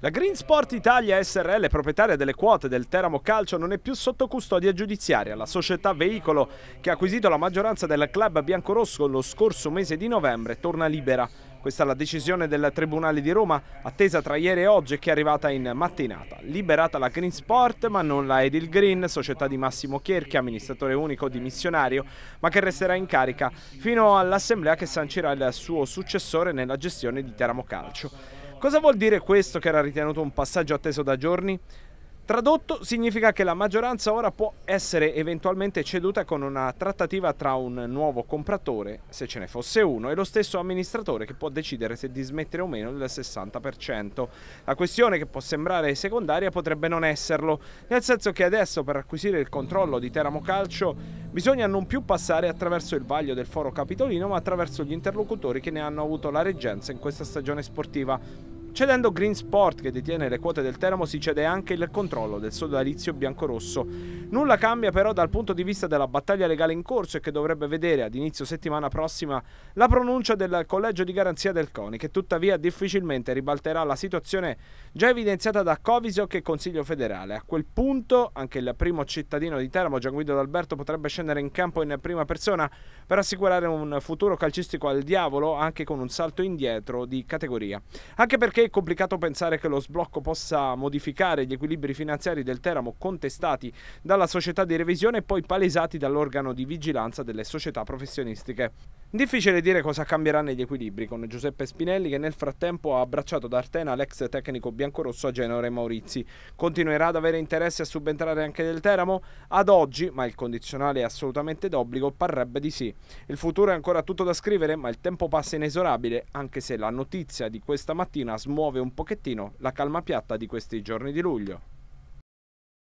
La Greensport Italia SRL, proprietaria delle quote del Teramo Calcio, non è più sotto custodia giudiziaria. La società veicolo, che ha acquisito la maggioranza del club biancorosso lo scorso mese di novembre, torna libera. Questa è la decisione del Tribunale di Roma, attesa tra ieri e oggi che è arrivata in mattinata. Liberata la Green Sport, ma non la Edil Green, società di Massimo Chierchi, amministratore unico di Missionario, ma che resterà in carica fino all'assemblea che sancirà il suo successore nella gestione di Teramo Calcio. Cosa vuol dire questo che era ritenuto un passaggio atteso da giorni? Tradotto significa che la maggioranza ora può essere eventualmente ceduta con una trattativa tra un nuovo compratore, se ce ne fosse uno, e lo stesso amministratore che può decidere se dismettere o meno il 60%. La questione che può sembrare secondaria potrebbe non esserlo, nel senso che adesso per acquisire il controllo di Teramo Calcio bisogna non più passare attraverso il vaglio del foro capitolino ma attraverso gli interlocutori che ne hanno avuto la reggenza in questa stagione sportiva. Cedendo Greensport, che detiene le quote del Teramo, si cede anche il controllo del sodalizio biancorosso. Nulla cambia però dal punto di vista della battaglia legale in corso e che dovrebbe vedere ad inizio settimana prossima la pronuncia del collegio di garanzia del CONI, che tuttavia difficilmente ribalterà la situazione già evidenziata da Covisioc e Consiglio federale. A quel punto anche il primo cittadino di Teramo, Gianguido D'Alberto, potrebbe scendere in campo in prima persona per assicurare un futuro calcistico al diavolo anche con un salto indietro di categoria. Anche perché è complicato pensare che lo sblocco possa modificare gli equilibri finanziari del Teramo contestati dalla società di revisione e poi palesati dall'organo di vigilanza delle società professionistiche. Difficile dire cosa cambierà negli equilibri con Giuseppe Spinelli che nel frattempo ha abbracciato d'Artena l'ex tecnico biancorosso a Genore Maurizi. Continuerà ad avere interesse a subentrare anche del Teramo? Ad oggi, ma il condizionale è assolutamente d'obbligo, parrebbe di sì. Il futuro è ancora tutto da scrivere, ma il tempo passa inesorabile, anche se la notizia di questa mattina smuove un pochettino la calma piatta di questi giorni di luglio.